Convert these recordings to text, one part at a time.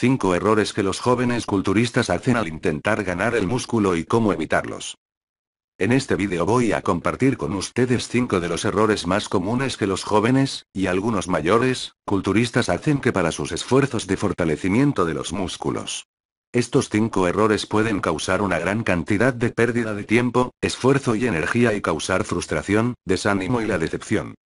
5 errores que los jóvenes culturistas hacen al intentar ganar el músculo y cómo evitarlos. En este vídeo voy a compartir con ustedes 5 de los errores más comunes que los jóvenes, y algunos mayores, culturistas hacen que para sus esfuerzos de fortalecimiento de los músculos. Estos 5 errores pueden causar una gran cantidad de pérdida de tiempo, esfuerzo y energía y causar frustración, desánimo y la decepción.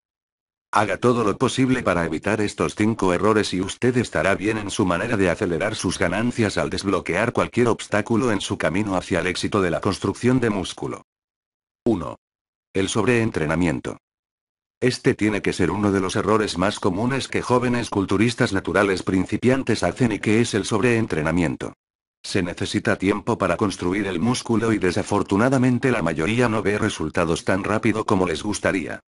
Haga todo lo posible para evitar estos cinco errores y usted estará bien en su manera de acelerar sus ganancias al desbloquear cualquier obstáculo en su camino hacia el éxito de la construcción de músculo. 1. El sobreentrenamiento. Este tiene que ser uno de los errores más comunes que jóvenes culturistas naturales principiantes hacen y que es el sobreentrenamiento. Se necesita tiempo para construir el músculo y desafortunadamente la mayoría no ve resultados tan rápido como les gustaría.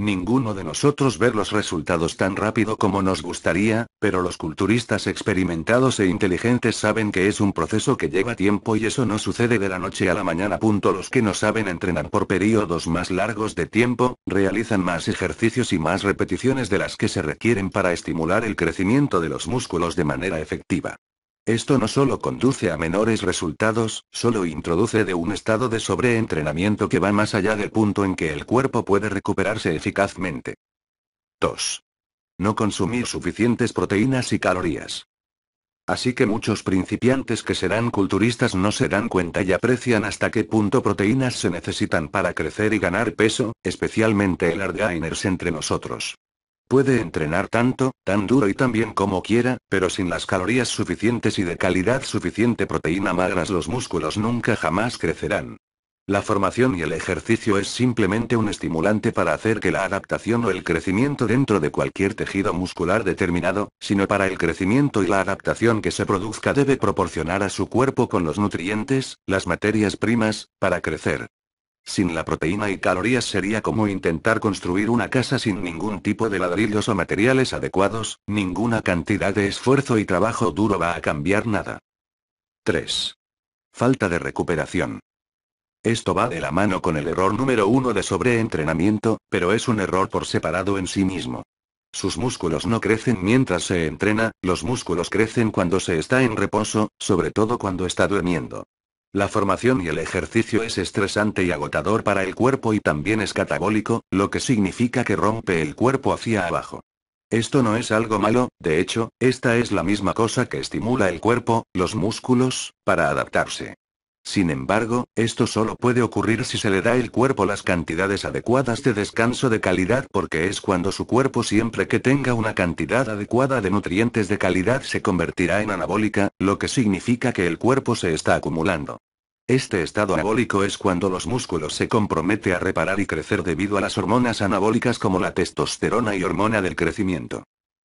Ninguno de nosotros ver los resultados tan rápido como nos gustaría, pero los culturistas experimentados e inteligentes saben que es un proceso que lleva tiempo y eso no sucede de la noche a la mañana. los que no saben entrenar por periodos más largos de tiempo, realizan más ejercicios y más repeticiones de las que se requieren para estimular el crecimiento de los músculos de manera efectiva. Esto no solo conduce a menores resultados, solo introduce de un estado de sobreentrenamiento que va más allá del punto en que el cuerpo puede recuperarse eficazmente. 2. No consumir suficientes proteínas y calorías. Así que muchos principiantes que serán culturistas no se dan cuenta y aprecian hasta qué punto proteínas se necesitan para crecer y ganar peso, especialmente el Ardainers entre nosotros. Puede entrenar tanto, tan duro y tan bien como quiera, pero sin las calorías suficientes y de calidad suficiente proteína magras los músculos nunca jamás crecerán. La formación y el ejercicio es simplemente un estimulante para hacer que la adaptación o el crecimiento dentro de cualquier tejido muscular determinado, sino para el crecimiento y la adaptación que se produzca debe proporcionar a su cuerpo con los nutrientes, las materias primas, para crecer. Sin la proteína y calorías sería como intentar construir una casa sin ningún tipo de ladrillos o materiales adecuados, ninguna cantidad de esfuerzo y trabajo duro va a cambiar nada. 3. Falta de recuperación. Esto va de la mano con el error número uno de sobreentrenamiento, pero es un error por separado en sí mismo. Sus músculos no crecen mientras se entrena, los músculos crecen cuando se está en reposo, sobre todo cuando está durmiendo. La formación y el ejercicio es estresante y agotador para el cuerpo y también es catabólico, lo que significa que rompe el cuerpo hacia abajo. Esto no es algo malo, de hecho, esta es la misma cosa que estimula el cuerpo, los músculos, para adaptarse. Sin embargo, esto solo puede ocurrir si se le da al cuerpo las cantidades adecuadas de descanso de calidad porque es cuando su cuerpo siempre que tenga una cantidad adecuada de nutrientes de calidad se convertirá en anabólica, lo que significa que el cuerpo se está acumulando. Este estado anabólico es cuando los músculos se compromete a reparar y crecer debido a las hormonas anabólicas como la testosterona y hormona del crecimiento.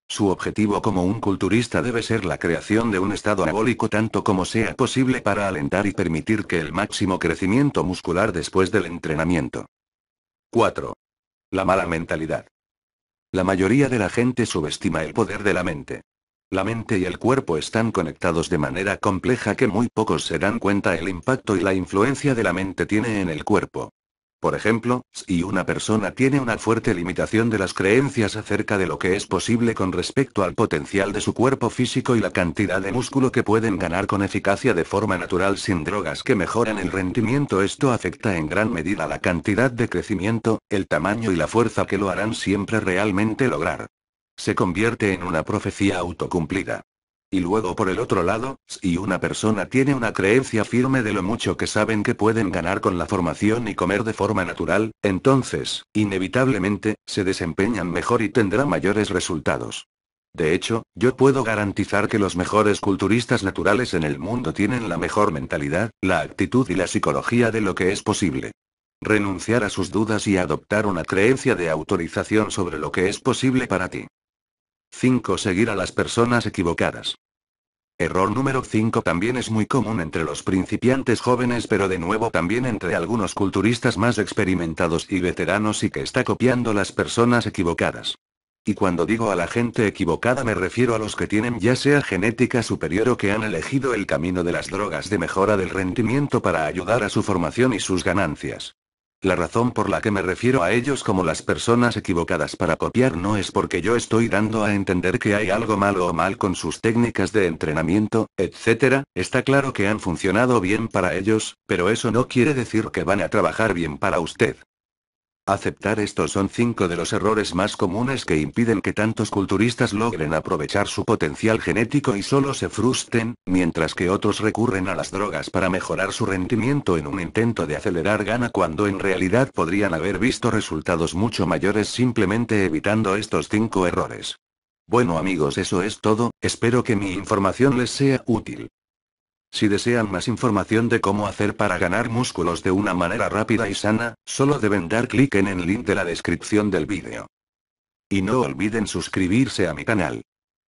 Su objetivo como un culturista debe ser la creación de un estado anabólico tanto como sea posible para alentar y permitir que el máximo crecimiento muscular después del entrenamiento. 4. La mala mentalidad. La mayoría de la gente subestima el poder de la mente. La mente y el cuerpo están conectados de manera compleja que muy pocos se dan cuenta el impacto y la influencia de la mente tiene en el cuerpo. Por ejemplo, si una persona tiene una fuerte limitación de las creencias acerca de lo que es posible con respecto al potencial de su cuerpo físico y la cantidad de músculo que pueden ganar con eficacia de forma natural sin drogas que mejoran el rendimiento, esto afecta en gran medida la cantidad de crecimiento, el tamaño y la fuerza que lo harán siempre realmente lograr. Se convierte en una profecía autocumplida. Y luego por el otro lado, si una persona tiene una creencia firme de lo mucho que saben que pueden ganar con la formación y comer de forma natural, entonces, inevitablemente, se desempeñan mejor y tendrán mayores resultados. De hecho, yo puedo garantizar que los mejores culturistas naturales en el mundo tienen la mejor mentalidad, la actitud y la psicología de lo que es posible. Renunciar a sus dudas y adoptar una creencia de autorización sobre lo que es posible para ti. 5. Seguir a las personas equivocadas. Error número 5 también es muy común entre los principiantes jóvenes pero de nuevo también entre algunos culturistas más experimentados y veteranos y que está copiando las personas equivocadas. Y cuando digo a la gente equivocada me refiero a los que tienen ya sea genética superior o que han elegido el camino de las drogas de mejora del rendimiento para ayudar a su formación y sus ganancias. La razón por la que me refiero a ellos como las personas equivocadas para copiar no es porque yo estoy dando a entender que hay algo malo o mal con sus técnicas de entrenamiento, etc. Está claro que han funcionado bien para ellos, pero eso no quiere decir que van a trabajar bien para usted. Aceptar estos son cinco de los errores más comunes que impiden que tantos culturistas logren aprovechar su potencial genético y solo se frustren, mientras que otros recurren a las drogas para mejorar su rendimiento en un intento de acelerar gana cuando en realidad podrían haber visto resultados mucho mayores simplemente evitando estos cinco errores. Bueno amigos eso es todo, espero que mi información les sea útil. Si desean más información de cómo hacer para ganar músculos de una manera rápida y sana, solo deben dar clic en el link de la descripción del vídeo. Y no olviden suscribirse a mi canal.